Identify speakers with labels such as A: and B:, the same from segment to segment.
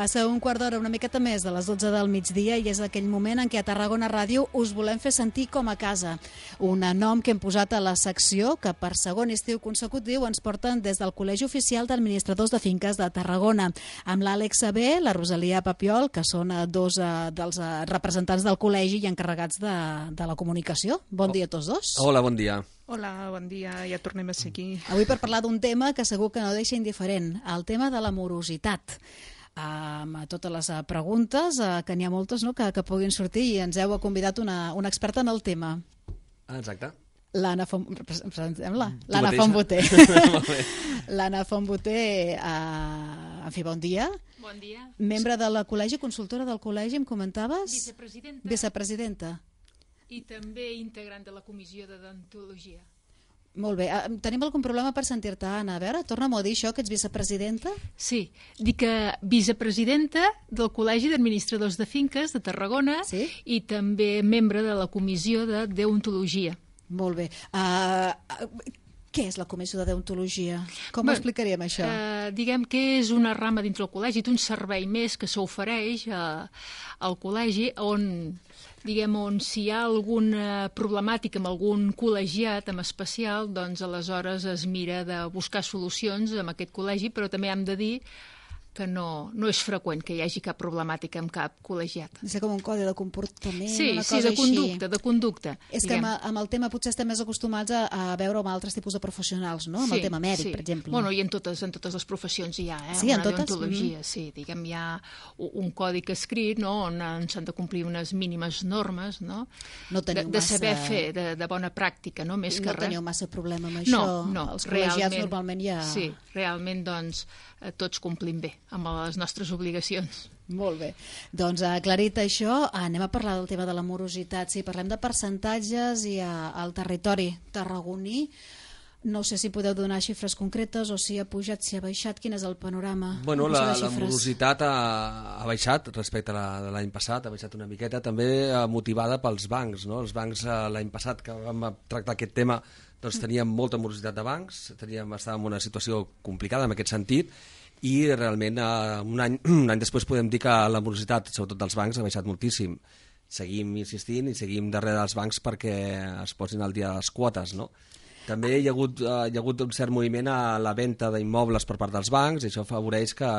A: Passa un quart d'hora, una miqueta més, de les 12 del migdia i és aquell moment en què a Tarragona Ràdio us volem fer sentir com a casa. Un nom que hem posat a la secció que per segon estiu consecutiu ens porten des del Col·legi Oficial d'Administradors de Finques de Tarragona, amb l'Àlex Sabé, la Rosalia Papiol, que són eh, dos eh, dels eh, representants del col·legi i encarregats de, de la comunicació. Bon oh. dia a tots dos. Hola,
B: bon dia.
C: Hola, bon dia, ja tornem a ser
A: aquí. Avui per parlar d'un tema que segur que no deixa indiferent, el tema de la morositat amb eh, totes les eh, preguntes, eh, que n'hi ha moltes no? que, que puguin sortir i ens heu convidat una, una experta en el tema. Ah, exacte. L'Anna Font... Presentem-la. Mm, L'Anna Font Boter. L'Anna Font Boté, eh, en fi, bon dia. Bon
D: dia. Membre
A: de la col·legi, consultora del col·legi, em comentaves? Vicepresidenta. Vicepresidenta.
D: I també integrant de la comissió de dentologia.
A: Molt bé. Ah, tenim algun problema per sentir-te, Anna. A veure, torna a dir això, que ets vicepresidenta. Sí, dic que
D: vicepresidenta del Col·legi d'Administradors de Finques de Tarragona sí? i també membre de la Comissió de Deontologia. Molt bé. Uh, què és la Comissió de Deontologia? Com ho
A: explicaríem això? Eh,
D: diguem que és una rama dintre del col·legi, un servei més que s'ofereix eh, al col·legi on diguem, on si hi ha alguna problemàtica amb algun col·legiat en especial, doncs aleshores es mira de buscar solucions amb aquest col·legi, però també hem de dir que no, no és freqüent que hi hagi cap problemàtica amb cap col·legiat. És com un codi de comportament, sí, una cosa sí, de conducta, així. de conducta. És diguem. que amb,
A: amb el tema potser estem més acostumats a, a veure amb altres tipus de professionals, no? Amb sí, el tema mèdic, sí. per exemple. Bueno, i
D: en totes, en totes les professions hi ha, eh? Sí, en una totes? deontologia, mm. sí. Diguem, hi ha un codi escrit, no?, on s'han de complir unes mínimes normes, no?
C: No teniu de, de saber massa... fer,
D: de, de bona pràctica, no? Més no que teniu res. massa problema amb això. No, no. Els col·legiats normalment ja... Sí, realment, doncs, eh, tots complim bé amb les nostres obligacions. Molt bé.
A: Doncs eh, aclarit això, anem a parlar del tema de la morositat. Si parlem de percentatges i a, eh, al territori tarragoní, no sé si podeu donar xifres concretes o si ha pujat, si ha baixat, quin és el panorama? Bueno, la, la morositat
B: ha, ha baixat respecte a la l'any passat, ha baixat una miqueta, també eh, motivada pels bancs. No? Els bancs l'any passat que vam tractar aquest tema doncs mm. teníem molta morositat de bancs, teníem, estàvem en una situació complicada en aquest sentit, i realment eh, un, any, un any després podem dir que la morositat, sobretot dels bancs, ha baixat moltíssim. Seguim insistint i seguim darrere dels bancs perquè es posin al dia les quotes, no? També hi ha, hagut, eh, hi ha hagut un cert moviment a la venda d'immobles per part dels bancs i això favoreix que,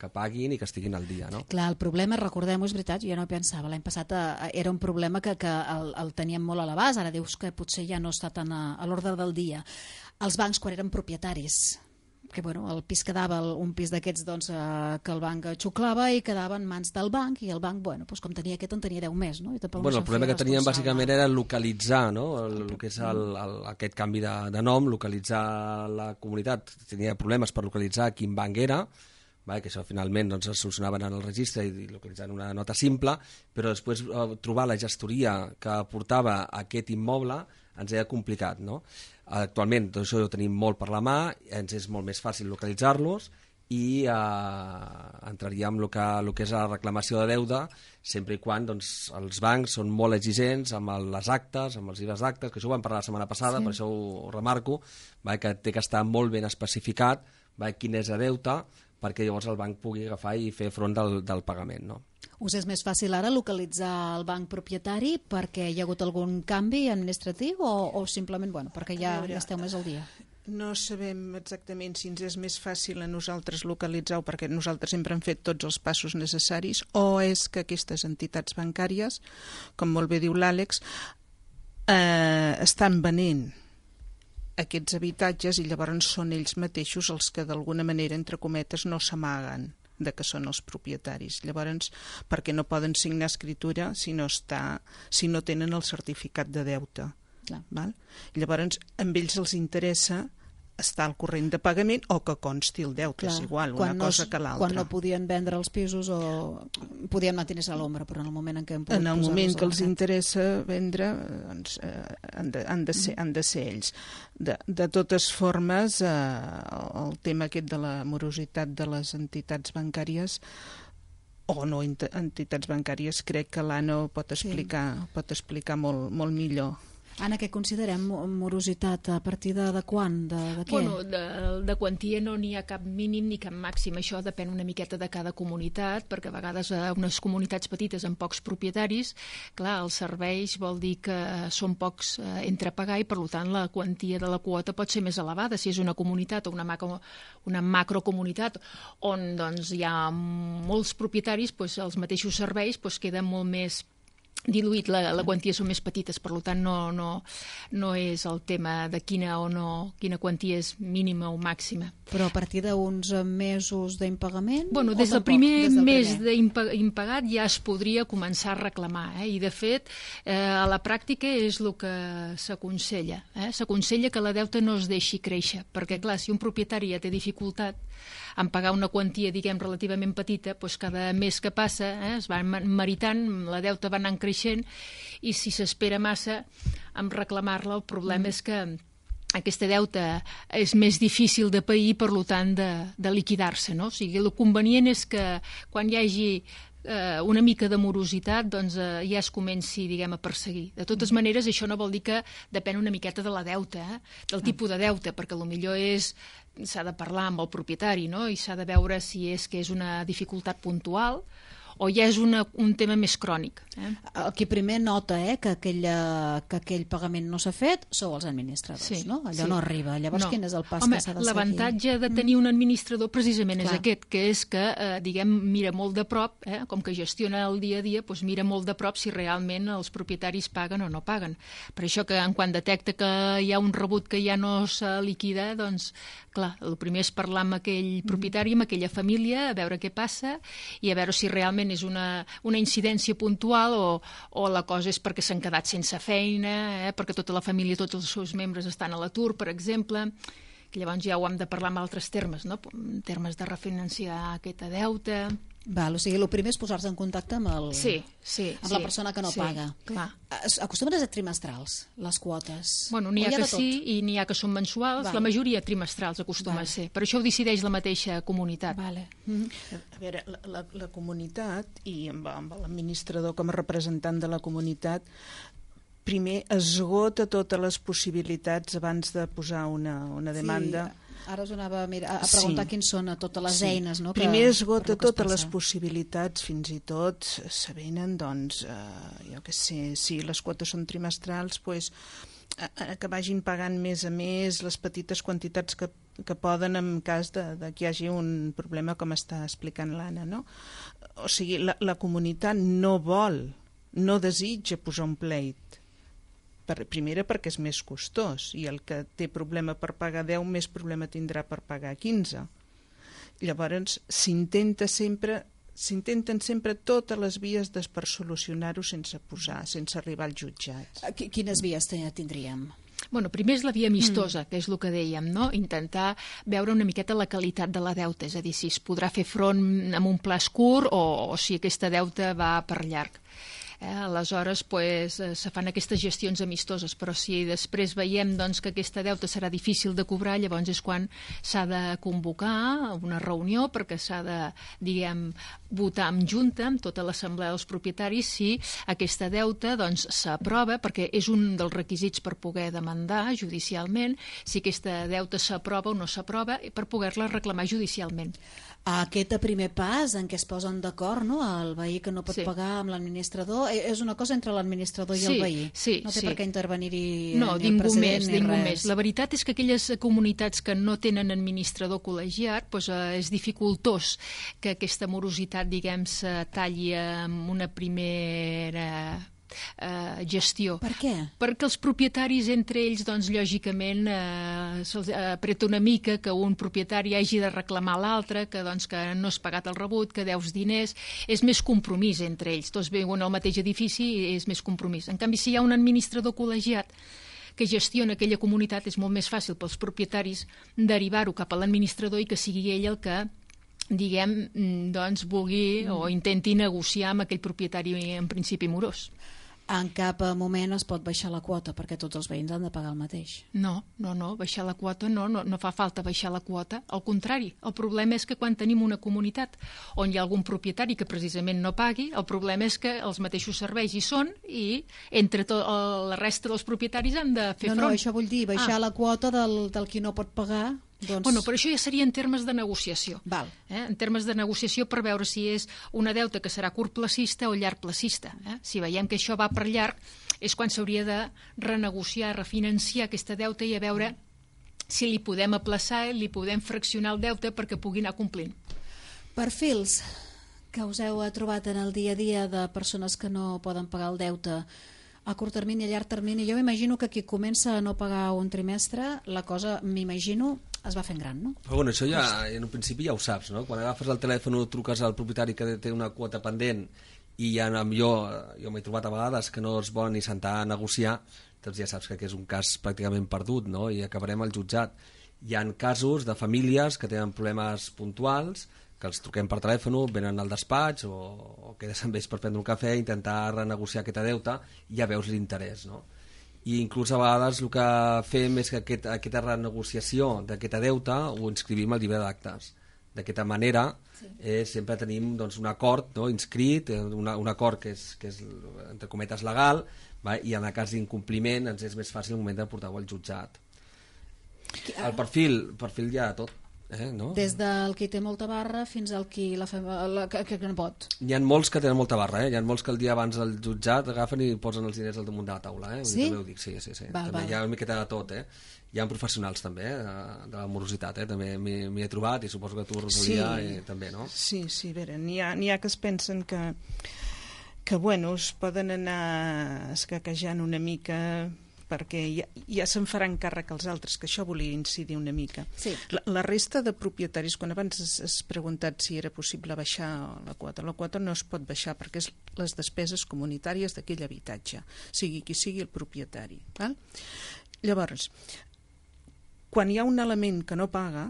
B: que paguin i que estiguin al dia. No?
A: Clar, el problema, recordem-ho, és veritat, jo ja no pensava. L'any passat eh, era un problema que, que el, el teníem molt a l'abast, ara dius que potser ja no està tan a, a l'ordre del dia. Els bancs, quan eren propietaris que bueno, el pis quedava, un pis d'aquests doncs, eh, que el banc xuclava i quedava en mans del banc i el banc, bueno, doncs, com tenia aquest en tenia 10 més. No? I bueno, el problema que teníem bàsicament
B: era localitzar no? el, el que és el, el, aquest canvi de, de nom, localitzar la comunitat. Tenia problemes per localitzar quin banc era, va, que això finalment doncs, es solucionaven en el registre i, i localitzant una nota simple, però després eh, trobar la gestoria que portava aquest immoble ens era complicat. No? Actualment tot doncs, això ho tenim molt per la mà, ens és molt més fàcil localitzar-los i eh, entraríem en el que, el que és la reclamació de deuda, sempre i quan doncs, els bancs són molt exigents amb el, les actes, amb els llibres d'actes, que això ho vam parlar la setmana passada, sí. per això ho, ho remarco, va, que té que estar molt ben especificat va, quin és el deute, perquè llavors el banc pugui agafar i fer front del, del pagament. No?
A: Us és més fàcil ara localitzar el banc propietari perquè hi ha hagut algun canvi administratiu o, o simplement bueno, perquè ja, ja esteu més al dia?
C: No sabem exactament si ens és més fàcil a nosaltres localitzar-ho perquè nosaltres sempre hem fet tots els passos necessaris o és que aquestes entitats bancàries, com molt bé diu l'Àlex, eh, estan venent aquests habitatges i llavors són ells mateixos els que d'alguna manera, entre cometes, no s'amaguen de que són els propietaris. Llavors, perquè no poden signar escritura si no, està, si no tenen el certificat de deute. Clar. Val? Llavors, a ells els interessa estar al corrent de pagament o que consti el deute, Clar, és igual, una no, cosa que l'altra. Quan no
A: podien vendre els pisos o podien mantenir-se a l'ombra, però en el moment en què
C: han En el moment que els interessa vendre doncs, eh, han, de, han, de ser, mm-hmm. han de ser ells. De, de totes formes, eh, el tema aquest de la morositat de les entitats bancàries o no entitats bancàries, crec que l'Anna pot explicar, sí. pot explicar molt, molt millor.
D: Anna, què considerem morositat? A partir de, de quan?
A: De, de què? Bueno,
D: de, de quantia no n'hi ha cap mínim ni cap màxim. Això depèn una miqueta de cada comunitat, perquè a vegades a unes comunitats petites amb pocs propietaris, clar, els serveis vol dir que són pocs eh, entre pagar i, per tant, la quantia de la quota pot ser més elevada si és una comunitat o una, macro, una macrocomunitat on doncs, hi ha molts propietaris, doncs, els mateixos serveis doncs, queden molt més diluït, la, la quantia són més petites, per tant no, no, no és el tema de quina o no, quina quantia és mínima o màxima. Però a partir d'uns mesos d'impagament? Bueno, des del, primer des del mes d'impagat ja es podria començar a reclamar, eh? i de fet eh, a la pràctica és el que s'aconsella. Eh? S'aconsella que la deuta no es deixi créixer, perquè clar, si un propietari ja té dificultat en pagar una quantia, diguem, relativament petita, doncs cada mes que passa eh, es van meritant, la deuta va anant creixent, i si s'espera massa en reclamar-la, el problema mm. és que aquesta deuta és més difícil de pair, per tant, de, de liquidar-se, no? O sigui, el convenient és que quan hi hagi eh, una mica de morositat, doncs eh, ja es comenci, diguem, a perseguir. De totes mm. maneres, això no vol dir que depèn una miqueta de la deuta, eh? del ah. tipus de deuta, perquè millor és s'ha de parlar amb el propietari no? i s'ha de veure si és que és una dificultat puntual o ja és una, un tema més crònic? Eh? El que primer nota eh, que,
A: aquell, eh, que aquell pagament no s'ha fet sou els administradors, sí, no? Allò sí. no arriba. Llavors, no. quin és el pas Home, que s'ha de seguir? L'avantatge
D: de mm. tenir un administrador precisament Clar. és aquest, que és que, eh, diguem, mira molt de prop, eh, com que gestiona el dia a dia, doncs mira molt de prop si realment els propietaris paguen o no paguen. Per això que en quan detecta que hi ha un rebut que ja no s'ha liquida, doncs, clar, el primer és parlar amb aquell mm. propietari, amb aquella família, a veure què passa i a veure si realment realment és una, una incidència puntual o, o la cosa és perquè s'han quedat sense feina, eh, perquè tota la família, tots els seus membres estan a l'atur, per exemple, que llavors ja ho hem de parlar amb altres termes, no? termes de refinanciar aquesta deuta,
A: Val, o sigui, el primer és posar-se en contacte amb, el, sí,
D: sí, amb sí, la persona que no sí, paga. Clar. Acostumen a ser trimestrals, les quotes? Bueno, n'hi ha, ha que sí i n'hi ha que són mensuals. Val. La majoria trimestrals acostuma Val. a ser. Per això ho decideix la mateixa comunitat. Vale. Mm -hmm.
C: A veure, la, la, la comunitat, i amb, amb l'administrador com a representant de la comunitat, primer esgota totes les possibilitats abans de posar una, una demanda... Sí
A: Ara us anava a, mirar, a preguntar sí. quins són a totes les sí. eines. No, que, Primer esgota que totes les
C: possibilitats, fins i tot eh, s'avenen, doncs, eh, jo que sé, si les quotes són trimestrals, pues, eh, que vagin pagant més a més les petites quantitats que, que poden en cas de, de que hi hagi un problema com està explicant l'Anna. No? O sigui, la, la comunitat no vol, no desitja posar un pleit per, primera perquè és més costós i el que té problema per pagar 10 més problema tindrà per pagar 15. Llavors s'intenta sempre s'intenten sempre totes les vies des per solucionar-ho sense posar, sense arribar al jutjat. Eh, quines vies tindríem? Bueno, primer és la via amistosa, mm. que és el que dèiem, no?
D: intentar veure una miqueta la qualitat de la deuta, és a dir, si es podrà fer front amb un pla escurt o, o si aquesta deuta va per llarg. Eh, aleshores, pues, eh, se fan aquestes gestions amistoses, però si després veiem doncs, que aquesta deute serà difícil de cobrar, llavors és quan s'ha de convocar una reunió perquè s'ha de, diguem, votar en junta amb tota l'assemblea dels propietaris si aquesta deute doncs, s'aprova doncs, perquè és un dels requisits per poder demandar judicialment si aquesta deute s'aprova o no s'aprova per poder-la reclamar judicialment aquest primer pas en què es
A: posen d'acord no? el veí que no pot sí. pagar amb l'administrador eh, és una cosa entre l'administrador i sí, el veí sí, no té sí. per què intervenir no, ni el president més, ni res més. la
D: veritat és que aquelles comunitats que no tenen administrador col·legiat doncs, eh, és dificultós que aquesta morositat diguem se talli amb una primera eh, gestió. Per què? Perquè els propietaris entre ells, doncs, lògicament, eh, se'ls apreta una mica que un propietari hagi de reclamar l'altre, que, doncs, que no has pagat el rebut, que deus diners... És més compromís entre ells. Tots viuen al mateix edifici i és més compromís. En canvi, si hi ha un administrador col·legiat que gestiona aquella comunitat, és molt més fàcil pels propietaris derivar-ho cap a l'administrador i que sigui ell el que diguem, mm, doncs, vulgui o mm. intenti negociar amb aquell propietari en principi morós en cap eh, moment es pot baixar la quota perquè tots els veïns han de pagar el mateix. No, no, no, baixar la quota no, no, no fa falta baixar la quota, al contrari, el problema és que quan tenim una comunitat on hi ha algun propietari que precisament no pagui, el problema és que els mateixos serveis hi són i entre tot, eh, la resta dels propietaris han de fer no, front. No, no, això
A: vull dir, baixar ah. la quota del, del qui no pot pagar
D: doncs... Bueno, però això ja seria en termes de negociació. Val. Eh? En termes de negociació per veure si és una deuta que serà curtplacista o llargplacista. Eh? Si veiem que això va per llarg, és quan s'hauria de renegociar, refinanciar aquesta deuta i a veure si li podem aplaçar, li podem fraccionar el deute perquè pugui anar complint. Perfils
A: que us heu trobat en el dia a dia de persones que no poden pagar el deute, a curt termini, i a llarg termini. Jo m'imagino que qui comença a no pagar un trimestre, la cosa, m'imagino, es va fent gran, no?
B: Però bueno, això ja, en un principi ja ho saps, no? Quan agafes el telèfon o truques al propietari que té una quota pendent i ja jo, jo m'he trobat a vegades que no es volen ni sentar a negociar, doncs ja saps que és un cas pràcticament perdut, no? I acabarem al jutjat. Hi han casos de famílies que tenen problemes puntuals, que els truquem per telèfon, venen al despatx o, o quedes amb ells per prendre un cafè, intentar renegociar aquesta deuta i ja veus l'interès, no? i inclús a vegades el que fem és que aquest, aquesta renegociació d'aquesta deuta ho inscrivim al llibre d'actes. D'aquesta manera sí. eh, sempre tenim doncs, un acord no, inscrit, eh, una, un acord que és, que és, entre cometes, legal, va? i en el cas d'incompliment ens és més fàcil el moment de portar-ho al jutjat. Ah. El perfil, el perfil ja tot Eh, no? Des
A: del qui té molta barra fins al qui la, fem, la que, que, no pot.
B: Hi ha molts que tenen molta barra, eh? hi ha molts que el dia abans del jutjat agafen i posen els diners al damunt de la taula. Eh? Sí? També ho dic, sí, sí, sí. Val, també val. Hi ha una miqueta de tot, eh? Hi ha professionals també, eh? de la morositat, eh? també m'hi he trobat i suposo que tu, Rosalia, sí. i, també, no?
C: Sí, sí, a veure, n'hi ha, ha que es pensen que que, bueno, es poden anar escaquejant una mica perquè ja, ja se'n faran càrrec els altres, que això volia incidir una mica. Sí. La, la resta de propietaris, quan abans has, has preguntat si era possible baixar la quota, la quota no es pot baixar perquè és les despeses comunitàries d'aquell habitatge, sigui qui sigui el propietari. Val? Llavors, quan hi ha un element que no paga,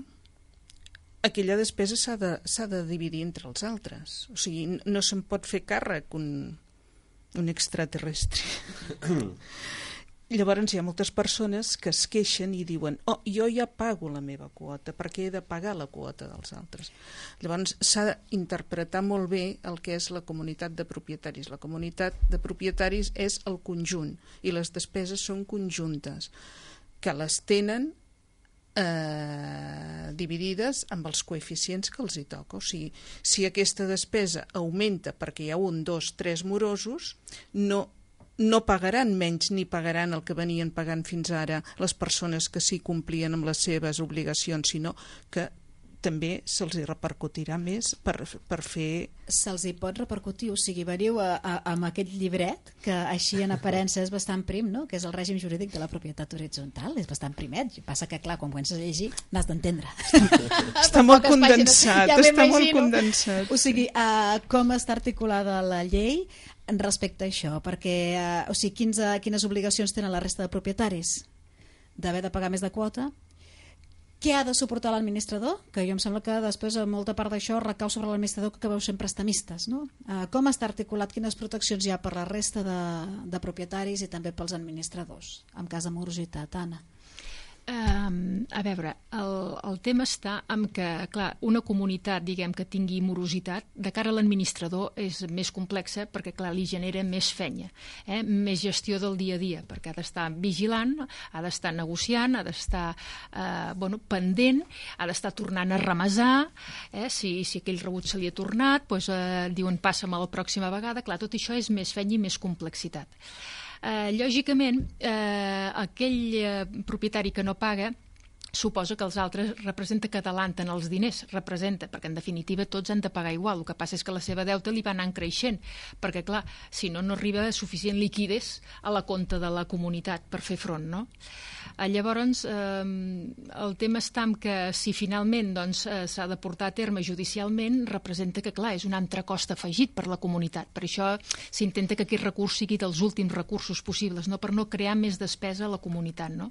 C: aquella despesa s'ha de, de dividir entre els altres. O sigui, no se'n pot fer càrrec un, un extraterrestre. Llavors hi ha moltes persones que es queixen i diuen oh, jo ja pago la meva quota, per què he de pagar la quota dels altres? Llavors s'ha d'interpretar molt bé el que és la comunitat de propietaris. La comunitat de propietaris és el conjunt i les despeses són conjuntes, que les tenen eh, dividides amb els coeficients que els hi toca. O sigui, si aquesta despesa augmenta perquè hi ha un, dos, tres morosos, no no pagaran menys ni pagaran el que venien pagant fins ara les persones que sí complien amb les seves obligacions, sinó que també se'ls repercutirà més per, per fer...
A: Se'ls hi pot repercutir, o sigui, veniu a, a, amb aquest llibret, que així en aparença és bastant prim, no?, que és el règim jurídic de la propietat horitzontal, és bastant primet, passa que, clar, quan comences a llegir, n'has d'entendre. està molt condensat, ja està molt condensat. O sigui, uh, com està articulada la llei, respecte a això, perquè eh, o sigui, quins, eh, quines obligacions tenen la resta de propietaris d'haver de pagar més de quota, què ha de suportar l'administrador, que jo em sembla que després molta part d'això recau sobre l'administrador que sempre sent prestamistes. No? Eh, com està articulat, quines proteccions hi ha per la resta de, de propietaris i també
D: pels administradors, en cas de morositat, Anna? Um, a veure, el, el tema està en que, clar, una comunitat, diguem, que tingui morositat, de cara a l'administrador és més complexa perquè, clar, li genera més fenya, eh? més gestió del dia a dia, perquè ha d'estar vigilant, ha d'estar negociant, ha d'estar eh, bueno, pendent, ha d'estar tornant a remesar, eh? si, si aquell rebut se li ha tornat, doncs, eh, diuen passa'm la pròxima vegada, clar, tot això és més fenya i més complexitat. Eh, lògicament, eh, aquell eh, propietari que no paga suposa que els altres representa que adelanten els diners, representa, perquè en definitiva tots han de pagar igual, el que passa és que la seva deuta li va anar creixent, perquè clar, si no, no arriba suficient liquides a la compte de la comunitat per fer front, no? Eh, llavors, eh, el tema està en que si finalment doncs, eh, s'ha doncs, de portar a terme judicialment, representa que, clar, és un altre cost afegit per la comunitat. Per això s'intenta que aquest recurs sigui dels últims recursos possibles, no? per no crear més despesa a la comunitat, no?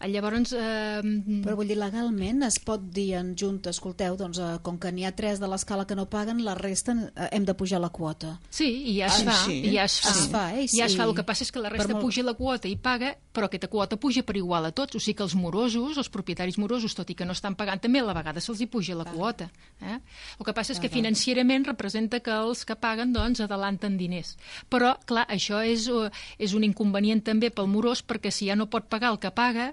D: Eh, llavors... Eh... Però vull dir,
A: legalment es pot dir en Junta, escolteu, doncs, eh, com que n'hi ha tres de l'escala que no paguen, la resta eh, hem de pujar la quota. Sí, i ja es ah, Sí. Ja es fa, es fa eh? sí. ja es fa. El que passa és que la resta molt... puja
D: la quota i paga, però aquesta quota puja per igual a tots. O sigui que els morosos, els propietaris morosos, tot i que no estan pagant, també a la vegada se'ls hi puja la ah. quota. Eh? El que passa és que financierament representa que els que paguen, doncs, adelanten diners. Però, clar, això és, eh, és un inconvenient també pel morós, perquè si ja no pot pagar el que paga,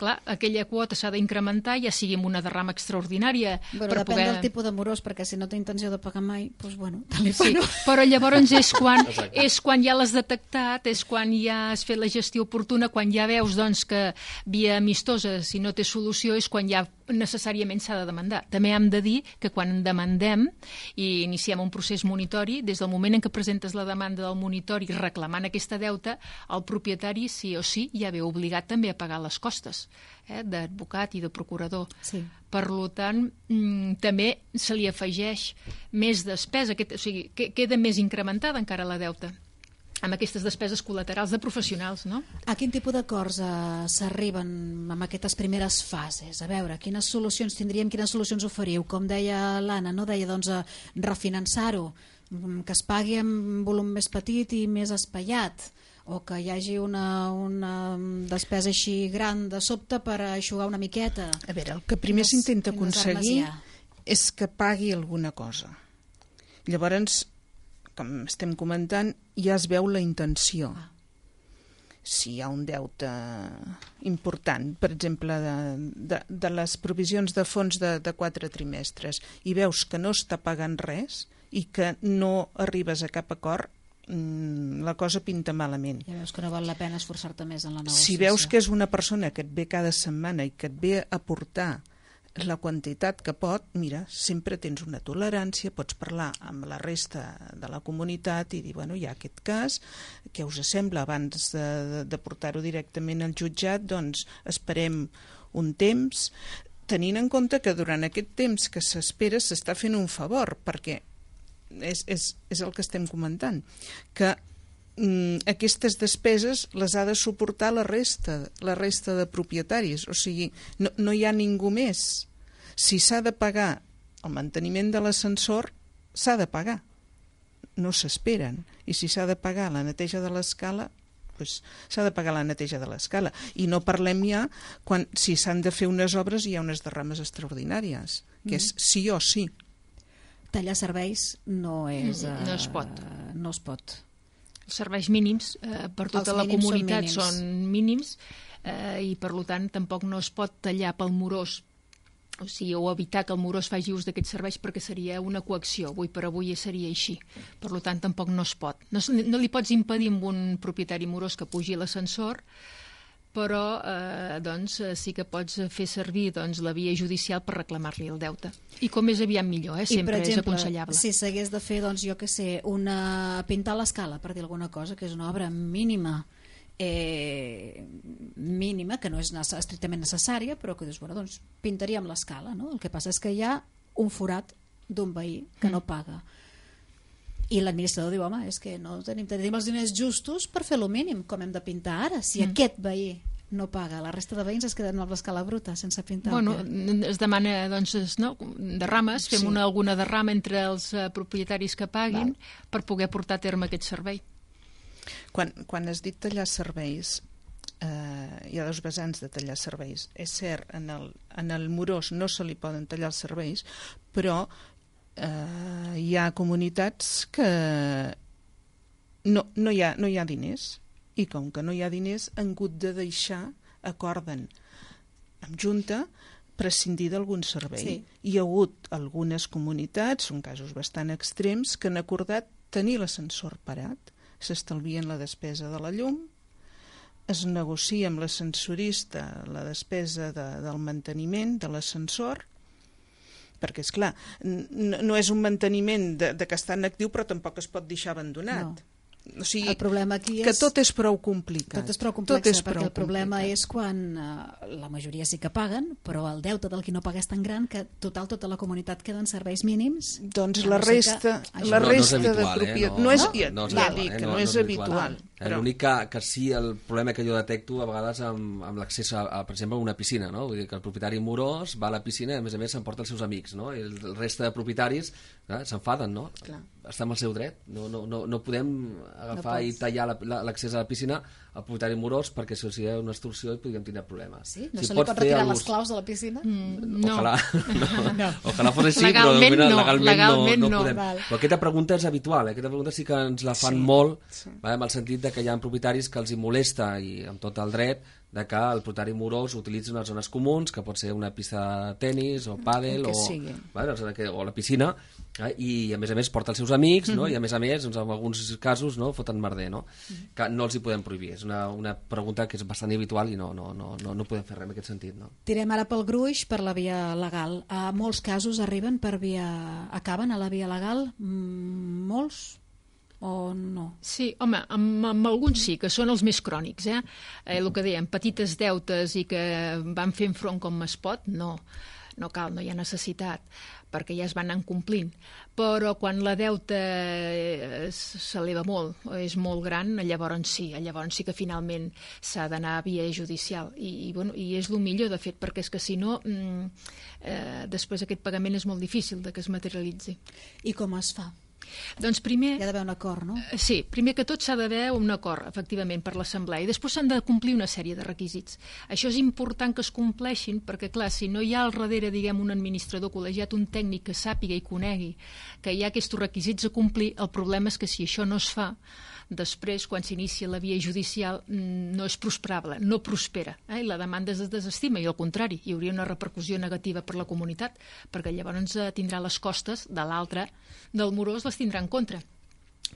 D: clar, aquella quota s'ha d'incrementar ja sigui amb una derrama extraordinària però per depèn poder... del tipus d'amorós, perquè si
A: no té intenció de pagar mai, doncs bueno, te li sí,
D: però llavors és quan, és quan ja l'has detectat, és quan ja has fet la gestió oportuna, quan ja veus doncs, que via amistosa, si no té solució, és quan ja necessàriament s'ha de demandar. També hem de dir que quan demandem i iniciem un procés monitori, des del moment en què presentes la demanda del monitori reclamant aquesta deuta, el propietari sí o sí ja ve obligat també a pagar les costes eh, d'advocat i de procurador. Sí. Per tant, mm, també se li afegeix més despesa, que, o sigui, que queda més incrementada encara la deuta amb aquestes despeses col·laterals de professionals, no?
A: A quin tipus d'acords eh, s'arriben amb aquestes primeres fases? A veure, quines solucions tindríem, quines solucions oferiu? Com deia l'Anna, no? Deia, doncs, eh, refinançar-ho, mm, que es pagui amb volum més petit i més espaiat o que hi hagi una, una despesa així gran de sobte per aixugar una miqueta. A
C: veure, el que primer s'intenta aconseguir és que pagui alguna cosa. Llavors, com estem comentant, ja es veu la intenció. Ah. Si hi ha un deute important, per exemple, de, de, de les provisions de fons de, de quatre trimestres, i veus que no està pagant res i que no arribes a cap acord, Mm, la cosa pinta malament. Ja veus que no val la pena esforçar-te més en la negociació. Si veus que és una persona que et ve cada setmana i que et ve a portar la quantitat que pot, mira, sempre tens una tolerància, pots parlar amb la resta de la comunitat i dir, bueno, hi ha aquest cas, què us sembla abans de, de portar-ho directament al jutjat, doncs esperem un temps, tenint en compte que durant aquest temps que s'espera s'està fent un favor, perquè és, és, és el que estem comentant, que mm, aquestes despeses les ha de suportar la resta, la resta de propietaris, o sigui, no, no hi ha ningú més. Si s'ha de pagar el manteniment de l'ascensor, s'ha de pagar. No s'esperen. I si s'ha de pagar la neteja de l'escala, pues, s'ha de pagar la neteja de l'escala. I no parlem ja quan, si s'han de fer unes obres, i hi ha unes derrames extraordinàries, que mm. és sí o sí tallar serveis no és... Mm, no es eh, pot. No es pot.
D: Els serveis mínims eh, per tota la comunitat són mínims, són mínims eh, i, per tant, tampoc no es pot tallar pel morós o sigui, o evitar que el morós faci ús d'aquests serveis perquè seria una coacció, avui per avui seria així. Per tant, tampoc no es pot. No, no li pots impedir a un propietari morós que pugi l'ascensor, però eh, doncs, eh, sí que pots fer servir doncs, la via judicial per reclamar-li el deute. I com més aviat millor, eh? sempre I, exemple, és aconsellable. Si
A: s'hagués de fer, doncs, jo que sé, una... pintar l'escala, per dir alguna cosa, que és una obra mínima, eh, mínima, que no és estrictament necessària, però que dius, bueno, doncs pintaríem l'escala, no? El que passa és que hi ha un forat d'un veí que mm. no paga i l'administrador diu, home, és que no tenim, tenim els diners justos per fer lo mínim, com hem de
D: pintar ara. Si mm. aquest veí no paga. La resta de veïns es queden amb l'escala bruta, sense pintar. Bueno, es demana, doncs, no, derrames, fem sí. una, alguna derrama entre els uh, propietaris
C: que paguin Val. per poder portar a terme aquest servei. Quan, quan es dit tallar serveis, eh, hi ha dos vessants de tallar serveis. És cert, en el, en el morós no se li poden tallar els serveis, però eh, hi ha comunitats que no, no, hi ha, no hi ha diners i com que no hi ha diners han hagut de deixar, acorden amb junta, prescindir d'algun servei. Sí. Hi ha hagut algunes comunitats, són casos bastant extrems, que han acordat tenir l'ascensor parat, s'estalvien la despesa de la llum, es negocia amb l'ascensorista la despesa de, del manteniment de l'ascensor, perquè és clar, no, no és un manteniment de, de que està en actiu però tampoc es pot deixar abandonat. No o sigui, el problema aquí és... Que tot és prou complicat.
A: Tot és prou complex, tot és eh, perquè prou el problema complicat. és quan eh, la majoria sí que paguen, però el deute del qui no paga és tan gran que total tota la comunitat queda en serveis mínims. Doncs la resta, que...
B: la resta eh, no, de eh, propietat... Eh? No, no, és, habitual, no, ja, dic que no, és habitual. Però... L'únic que, que sí, el problema que jo detecto a vegades amb, amb l'accés, a, a, per exemple, a una piscina, no? Vull dir que el propietari morós va a la piscina i, a més a més, s'emporta els seus amics, no? I el, el resta de propietaris eh, s'enfaden, no? Clar està en el seu dret. No, no, no, no podem agafar no i tallar l'accés la, la, a la piscina a propietari morós perquè si els ha una extorsió i podríem tindre problemes. Sí? No si se li pot retirar les
A: claus de la piscina? Mm, mm no. Ojalà, no. no. Ojalà fos així, legalment però mira, no, legalment, legalment no, no, no podem. Val. Però aquesta
B: pregunta és habitual, eh? aquesta pregunta sí que ens la fan sí, molt, sí. Va, en el sentit de que hi ha propietaris que els hi molesta i amb tot el dret de que el protari morós utilitzi unes zones comuns, que pot ser una pista de tennis o pàdel o, vale, o la piscina, eh? i a més a més porta els seus amics, mm -hmm. no? Mhm. i a més a més, doncs, en alguns casos, no? foten merder, no? Mm -hmm. que no els hi podem prohibir. És una, una pregunta que és bastant habitual i no, no, no, no, no podem fer res en aquest sentit. No?
A: Tirem ara pel gruix, per la via legal. A eh, molts casos arriben per via... acaben a la via legal?
D: Mm, molts? o no? Sí, home, amb, amb alguns sí, que són els més crònics, eh? eh? El que dèiem, petites deutes i que van fent front com es pot, no, no cal, no hi ha necessitat, perquè ja es van anar complint. Però quan la deuta eh, s'eleva molt, és molt gran, llavors sí, llavors sí que finalment s'ha d'anar a via judicial. I, i, bueno, I és el millor, de fet, perquè és que si no, mm, eh, després aquest pagament és molt difícil de que es materialitzi. I com es fa? Doncs primer... Hi ha d'haver un acord, no? Eh, sí, primer que tot s'ha d'haver un acord, efectivament, per l'Assemblea, i després s'han de complir una sèrie de requisits. Això és important que es compleixin, perquè, clar, si no hi ha al darrere, diguem, un administrador col·legiat, un tècnic que sàpiga i conegui que hi ha aquests requisits a complir, el problema és que si això no es fa, Després, quan s'inicia la via judicial, mm, no és prosperable, no prospera, eh? i la demanda es desestima, i al contrari, hi hauria una repercussió negativa per la comunitat, perquè llavors eh, tindrà les costes de l'altre, del morós, les tindrà en contra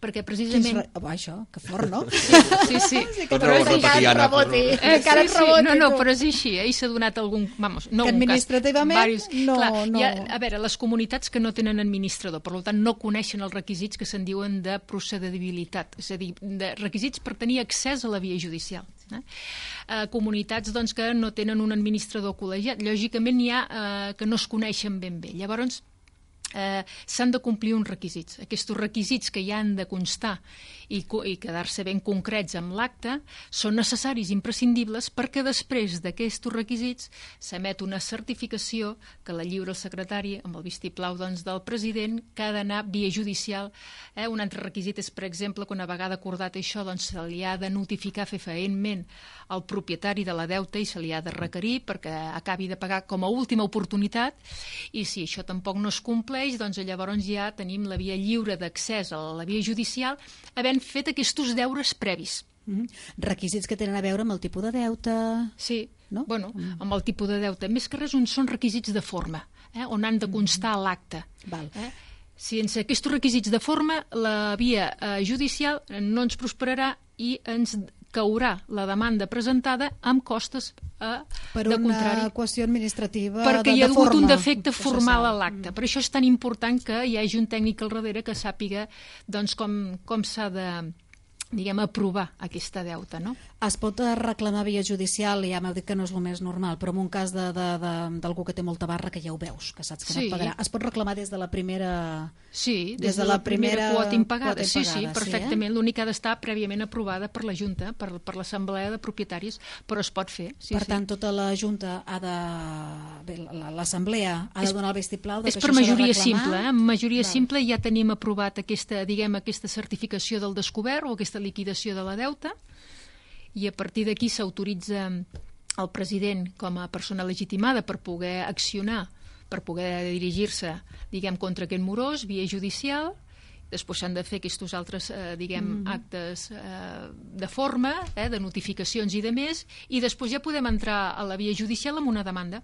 D: perquè precisament... Quins... Oh, això, que fort, no? Sí, sí. sí. però és encara reboti. Eh, eh sí, sí, no, no, però és així. Eh? I s'ha donat algun... Vamos, no que administrativament, cas,
C: varios, no, clar, no. Ha,
D: a veure, les comunitats que no tenen administrador, per tant, no coneixen els requisits que se'n diuen de procedibilitat, és a dir, de requisits per tenir accés a la via judicial. Eh? Eh, comunitats doncs, que no tenen un administrador col·legiat. Lògicament hi ha eh, que no es coneixen ben bé. Llavors, eh, s'han de complir uns requisits. Aquests requisits que hi han de constar i, i quedar-se ben concrets amb l'acte són necessaris, imprescindibles, perquè després d'aquests requisits s'emet una certificació que la lliura el secretari amb el vistiplau doncs, del president que ha d'anar via judicial. Eh? Un altre requisit és, per exemple, que una vegada acordat això doncs, se li ha de notificar fefaentment al propietari de la deuta i se li ha de requerir perquè acabi de pagar com a última oportunitat i si això tampoc no es compleix serveix, doncs llavors ja tenim la via lliure d'accés a la via judicial havent fet aquests deures previs. Mm -hmm.
A: Requisits que tenen
D: a veure amb el tipus de deute... Sí, no? bueno, mm. amb el tipus de deute. Més que res són requisits de forma, eh? on han de mm-hmm. constar mm -hmm. l'acte. Eh? Sense aquests requisits de forma, la via eh, judicial no ens prosperarà i ens caurà la demanda presentada amb costes eh, per de una contrari.
A: qüestió administrativa perquè de, hi ha hagut forma. un
D: defecte formal a l'acte mm. per això és tan important que hi hagi un tècnic al darrere que sàpiga doncs, com, com s'ha de diguem, aprovar aquesta deuta, no?
A: Es pot eh, reclamar via judicial, ja m'heu dit que no és el més normal, però en un cas d'algú que té molta barra, que ja ho veus, que saps que sí. no et pagarà. Es pot reclamar des de la
D: primera... Sí, des, des de, de la, la primera, primera quota, impagada. quota impagada. Sí, sí, eh? perfectament. Sí, eh? L'únic ha d'estar prèviament aprovada per la Junta, per, per l'Assemblea de Propietaris, però es pot fer. Sí, per sí. tant, tota la Junta ha de... l'Assemblea ha de donar el vistiplau de és que per majoria simple, eh? En majoria Val. simple ja tenim aprovat aquesta, diguem, aquesta certificació del descobert o aquesta liquidació de la deuta i a partir d'aquí s'autoritza el president com a persona legitimada per poder accionar, per poder dirigir-se, diguem, contra aquest morós, via judicial, després s'han de fer aquests altres, eh, diguem, mm. actes eh, de forma, eh, de notificacions i de més, i després ja podem entrar a la via judicial amb una demanda.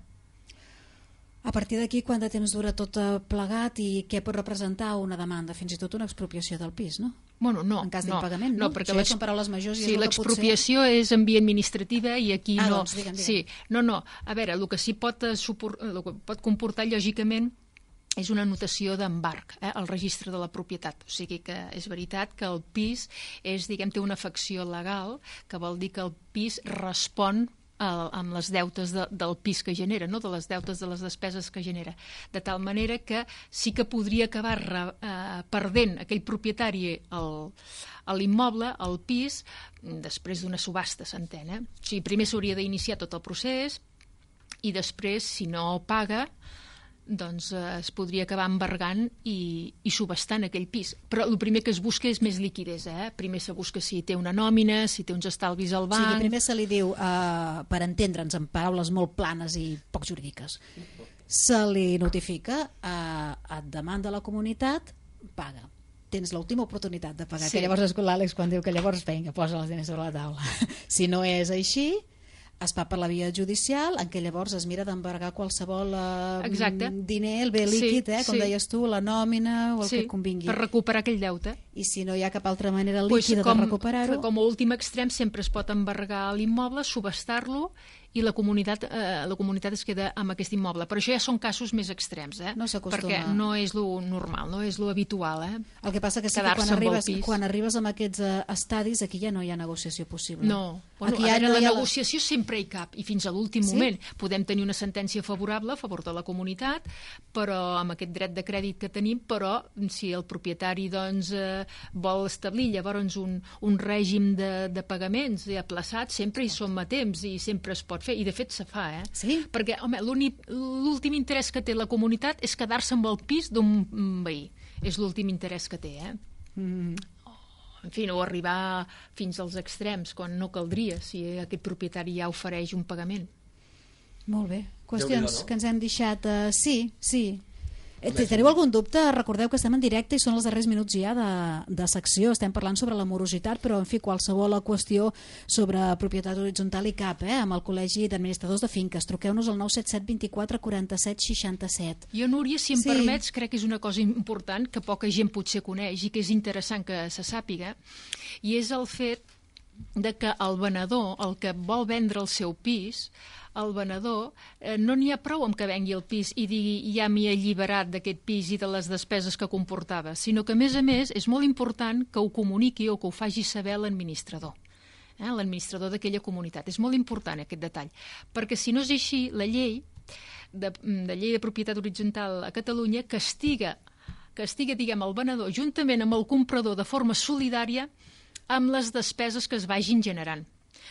A: A partir d'aquí, quant de temps dura tot eh, plegat i què pot representar una demanda, fins i tot una
D: expropiació del pis, no? Bueno, no, en cas d'impagament, no, no, perquè les... són paraules majors i sí, és l'expropiació potser... és en via administrativa i aquí ah, no. Doncs, digue'm, digue'm. Sí, no, no. A veure, el que sí pot, eh, supor... Eh, el que pot comportar lògicament és una notació d'embarc eh, al registre de la propietat. O sigui que és veritat que el pis és, diguem, té una afecció legal, que vol dir que el pis respon eh, amb les deutes de, del pis que genera, no? de les deutes de les despeses que genera. De tal manera que sí que podria acabar re, eh, perdent aquell propietari l'immoble, el, el pis, després d'una subhasta, s'entén. Eh? O sigui, primer s'hauria d'iniciar tot el procés i després, si no paga, doncs eh, es podria acabar embargant i, i subestant aquell pis. Però el primer que es busca és més liquidesa. Eh? Primer se busca si té una nòmina, si té uns estalvis al banc... O sigui, primer se li diu, eh, per entendre'ns en paraules molt planes i poc jurídiques,
A: se li notifica, uh, et demanda la comunitat, paga tens l'última oportunitat de pagar, sí. que llavors és l'Àlex quan diu que llavors vinga, posa els diners sobre la taula. si no és així, es va per la via judicial, en què llavors es mira d'embargar qualsevol eh, mm, diner, el bé líquid, sí, eh, com sí. deies tu, la nòmina o el sí, que convingui. per recuperar aquell deute. I si no hi ha cap altra
D: manera líquida pues, com, de recuperar-ho... Com a últim extrem sempre es pot embargar l'immoble, subestar-lo i la comunitat, eh, la comunitat es queda amb aquest immoble. Però això ja són casos més extrems, eh? No s'acostuma. Perquè no és lo normal, no és lo habitual, eh? El que passa que sí que quan arribes, quan
A: arribes amb aquests eh, estadis, aquí ja no hi ha negociació possible. No. Bueno, aquí ja veure, no la
D: negociació la... sempre hi cap, i fins a l'últim sí? moment. Podem tenir una sentència favorable a favor de la comunitat, però amb aquest dret de crèdit que tenim, però si el propietari doncs, eh, vol establir llavors un, un règim de, de pagaments aplaçat, sempre hi som a temps i sempre es pot pot fer, i de fet se fa, eh? Sí? Perquè, home, l'últim interès que té la comunitat és quedar-se amb el pis d'un veí. És l'últim interès que té, eh? Mm. En fi, no arribar fins als extrems, quan no caldria, si aquest propietari ja ofereix un pagament.
A: Molt bé. Qüestions no? que ens hem deixat... Uh, sí, sí, Eh, teniu algun dubte? Recordeu que estem en directe i són els darrers minuts ja de, de secció. Estem parlant sobre la morositat, però, en fi, qualsevol qüestió sobre propietat horitzontal i cap, eh, amb el Col·legi d'Administradors de Finques. Truqueu-nos al 977 24 47 67.
D: Jo, Núria, si em sí. permets, crec que és una cosa important que poca gent potser coneix i que és interessant que se sàpiga, i és el fet de que el venedor, el que vol vendre el seu pis, el venedor, eh, no n'hi ha prou amb que vengui el pis i digui ja m'hi he alliberat d'aquest pis i de les despeses que comportava, sinó que, a més a més, és molt important que ho comuniqui o que ho faci saber l'administrador eh, l'administrador d'aquella comunitat. És molt important aquest detall, perquè si no és així, la llei de, mm, de llei de propietat horitzontal a Catalunya castiga castiga, diguem, el venedor juntament amb el comprador de forma solidària amb les despeses que es vagin generant.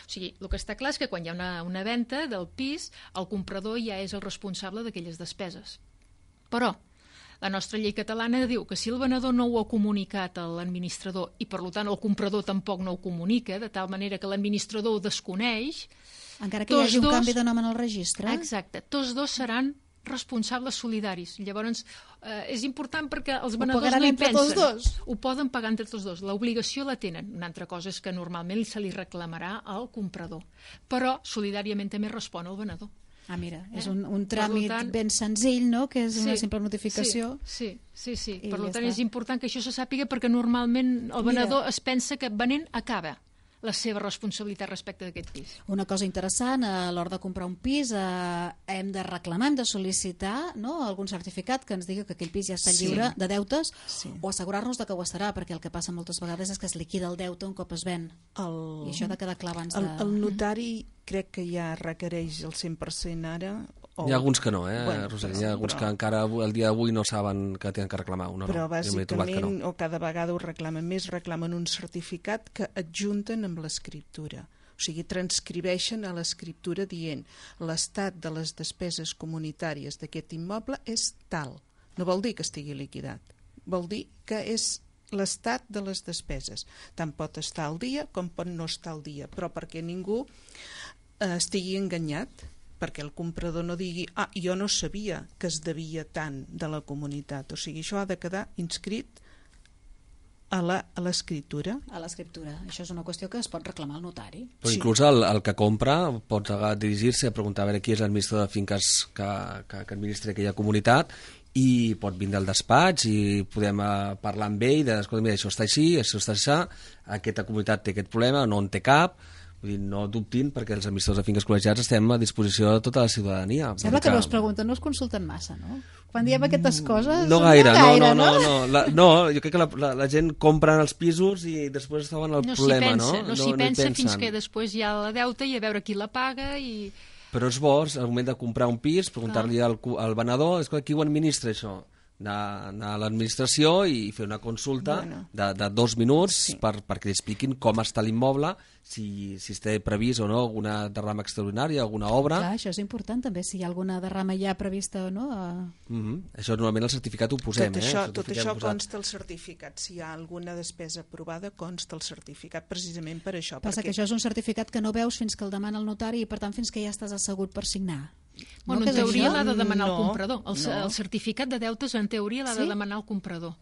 D: O sigui, el que està clar és que quan hi ha una, una venda del pis, el comprador ja és el responsable d'aquelles despeses. Però la nostra llei catalana diu que si el venedor no ho ha comunicat a l'administrador i, per tant, el comprador tampoc no ho comunica, de tal manera que l'administrador ho desconeix... Encara que hi hagi un dos... canvi de nom en el registre. Exacte. Tots dos seran responsables solidaris. Llavors, eh, és important perquè els venedors no hi pensen. Dos. Ho poden pagar entre tots dos. L'obligació la tenen. Una altra cosa és que normalment se li reclamarà al comprador. Però solidàriament també respon al venedor. Ah, mira, eh? és un, un tràmit tant, ben
A: senzill, no?, que és una sí, simple notificació.
D: Sí, sí, sí. sí. per ja tant, està. és important que això se sàpiga perquè normalment el venedor mira. es pensa que venent acaba la seva responsabilitat respecte d'aquest pis.
A: Una cosa interessant, eh, a l'hora de comprar un pis eh, hem de reclamar, hem de sol·licitar no, algun certificat que ens digui que aquell pis ja està lliure sí. de deutes sí. o assegurar-nos de que ho estarà, perquè el que passa moltes vegades és que es liquida el deute un cop es ven. El... I això ha de quedar clar abans el, de...
C: El notari crec que ja requereix el 100% ara o... Oh. Hi ha alguns que no, eh, bueno, Roser? Hi ha alguns però... que
B: encara avui, el dia d'avui no saben que tenen que reclamar una. Però no. bàsicament, que no.
C: o cada vegada ho reclamen més, reclamen un certificat que adjunten amb l'escriptura. O sigui, transcribeixen a l'escriptura dient l'estat de les despeses comunitàries d'aquest immoble és tal. No vol dir que estigui liquidat, vol dir que és l'estat de les despeses. Tant pot estar al dia com pot no estar al dia, però perquè ningú eh, estigui enganyat perquè el comprador no digui ah, jo no sabia que es devia tant de la comunitat. O sigui, això ha de quedar inscrit a l'escriptura. A l'escriptura. Això és una qüestió que es pot reclamar al notari.
B: Però sí. inclús el, el que compra pot dirigir-se a preguntar a veure qui és l'administrador de finques que, que, que administra aquella comunitat i pot vindre al despatx i podem eh, parlar amb ell de, escolta, mira, això està així, això està així, aquesta comunitat té aquest problema, no en té cap, Vull dir, no dubtin, perquè els amistors de finques col·legiats estem a disposició de tota la ciutadania. Sembla que no es
A: pregunten, no es consulten massa, no? Quan diem aquestes coses... No gaire, no, gaire, no, no, no,
B: no, la, no jo crec que la, la, la gent compra els pisos i després es troben el no problema, pensa, no? No s'hi no, pensa, no fins que
D: després hi ha la deuta i a veure qui la paga i...
B: Però és bo, al moment de comprar un pis, preguntar-li al, al venedor, és qui ho administra això? anar, a l'administració i fer una consulta bueno. de, de dos minuts sí. per, perquè expliquin com està l'immoble, si, si està previst o no alguna derrama extraordinària, alguna obra... Clar,
A: això és important també, si hi ha alguna derrama ja prevista o
C: no. A... Eh.
B: Mm -hmm. Això normalment el certificat ho posem. Tot eh, això, eh? tot això posat...
C: consta el certificat. Si hi ha alguna despesa aprovada, consta el certificat precisament per això. Passa perquè... que això és
A: un certificat que no veus fins que el
D: demana el notari i per tant fins que ja estàs assegut per signar.
C: Bueno, no en teoria l'ha de demanar no, el
D: comprador. El, no. el certificat de deutes, en teoria, l'ha sí? de demanar el comprador.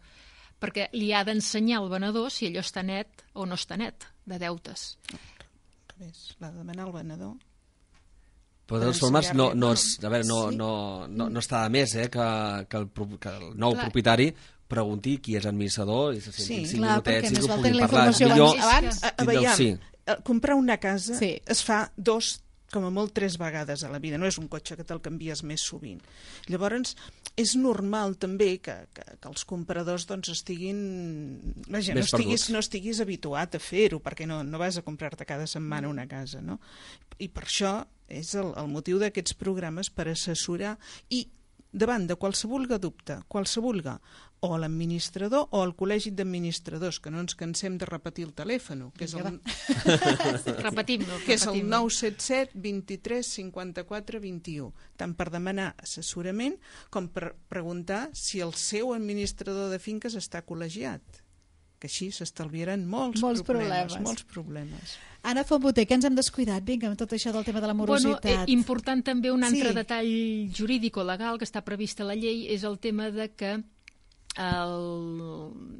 D: Perquè li ha d'ensenyar al venedor si allò està net o no està net, de deutes.
C: L'ha de demanar el venedor.
B: Però dels formats no, no, és, a veure, no, sí. no, no, no està de més eh, que, que, el, que el nou Clar. propietari pregunti qui és administrador i se sentin sí, 5 clar, minutets i no puguin parlar. Millor, abans, abans, abans, a, a, abans, abans, abans, abans,
C: abans, abans, abans, abans, abans, com a molt tres vegades a la vida, no és un cotxe que te'l canvies més sovint. Llavors, és normal també que, que, que els compradors doncs, estiguin... Vaja, no, estiguis, no estiguis habituat a fer-ho, perquè no, no vas a comprar-te cada setmana una casa, no? I per això és el, el motiu d'aquests programes per assessorar i davant de qualsevol dubte, qualsevol o l'administrador o el col·legi d'administradors, que no ens cansem de repetir el telèfon, que és el, repetim que és el 977 23 54 21, tant per demanar assessorament com per preguntar si el seu administrador de finques està col·legiat que així s'estalviaran molts, molts problemes, problemes. Molts problemes.
A: Ana Fomboter, que ens hem descuidat? Vinga, amb tot això del tema de la morositat. Bueno, eh,
D: important també un altre sí. detall jurídic o legal que està previst a la llei és el tema de que el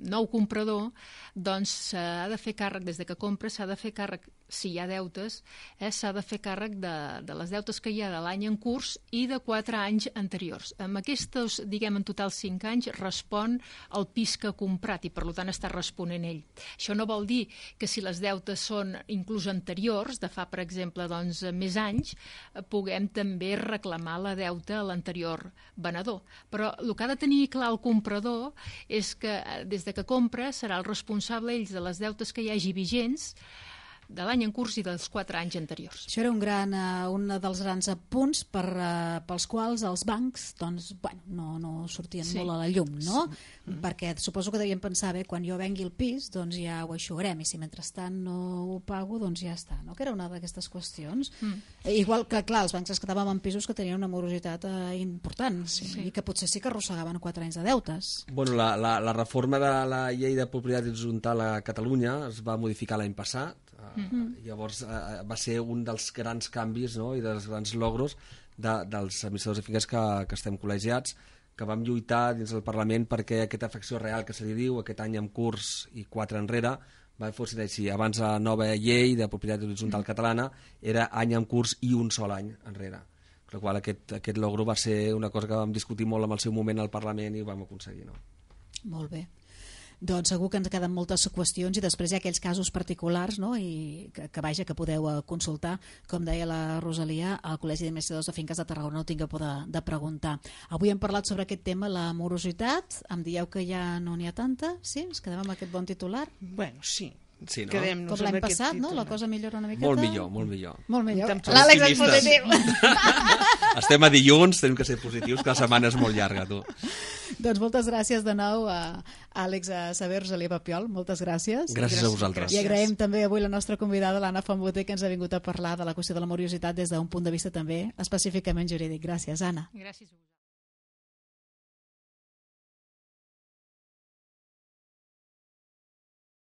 D: nou comprador doncs s'ha eh, de fer càrrec des de que compra, s'ha de fer càrrec si hi ha deutes, eh, s'ha de fer càrrec de, de les deutes que hi ha de l'any en curs i de quatre anys anteriors. Amb aquests, diguem, en total cinc anys, respon el pis que ha comprat i, per tant, està responent ell. Això no vol dir que si les deutes són inclús anteriors, de fa, per exemple, doncs, més anys, eh, puguem també reclamar la deuta a l'anterior venedor. Però el que ha de tenir clar el comprador és que eh, des de que compra serà el responsable ells de les deutes que hi hagi vigents de l'any en curs i dels quatre anys anteriors.
A: Això era un, gran, uh, un dels grans apunts per, uh, pels quals els bancs doncs, bueno, no, no sortien sí. molt a la llum, no? Sí. Mm -hmm. Perquè suposo que devien pensar, bé, quan jo vengui el pis doncs ja ho aixugarem i si mentrestant no ho pago doncs ja està, no? Que era una d'aquestes qüestions. Mm. Igual que, clar, els bancs es quedaven en pisos que tenien una morositat uh, important sí. i que potser sí que arrossegaven quatre anys de deutes.
B: Bueno, la, la, la reforma de la llei de propietat horizontal a Catalunya es va modificar l'any passat Eh, llavors eh, eh, va ser un dels grans canvis no? i dels grans logros de, dels administradors de finques que, que estem col·legiats que vam lluitar dins del Parlament perquè aquesta afecció real que se li diu aquest any en curs i quatre enrere va fer així. Abans la nova llei de propietat horitzontal mm. catalana era any en curs i un sol any enrere. Per la qual aquest, aquest logro va ser una cosa que vam discutir molt amb el seu moment al Parlament i ho vam aconseguir. No?
A: Molt bé doncs segur que ens queden moltes qüestions i després hi ha aquells casos particulars no? i que, que vaja, que podeu eh, consultar, com deia la Rosalia, al Col·legi Mestres de Finques de Tarragona, no tingueu por de, de preguntar. Avui hem parlat sobre aquest tema, la morositat, em dieu que ja no n'hi ha tanta, sí? Ens quedem amb aquest bon titular? Bueno, sí,
B: Sí, no? Quedem Com l'any passat, títol,
A: no? La cosa millora una miqueta. Molt millor,
B: molt millor. Molt
A: millor. L'Àlex és positiu.
B: Estem a dilluns, tenim que ser positius, que la setmana és molt llarga, tu.
A: Doncs moltes gràcies de nou a Àlex a Saber, a l'Eva Piol. Moltes gràcies. Gràcies a vosaltres. I agraïm també avui la nostra convidada, l'Anna Fambote, que ens ha vingut a parlar
D: de la qüestió de la moriositat des d'un punt de vista també específicament jurídic. Gràcies, Anna. Gràcies a vosaltres.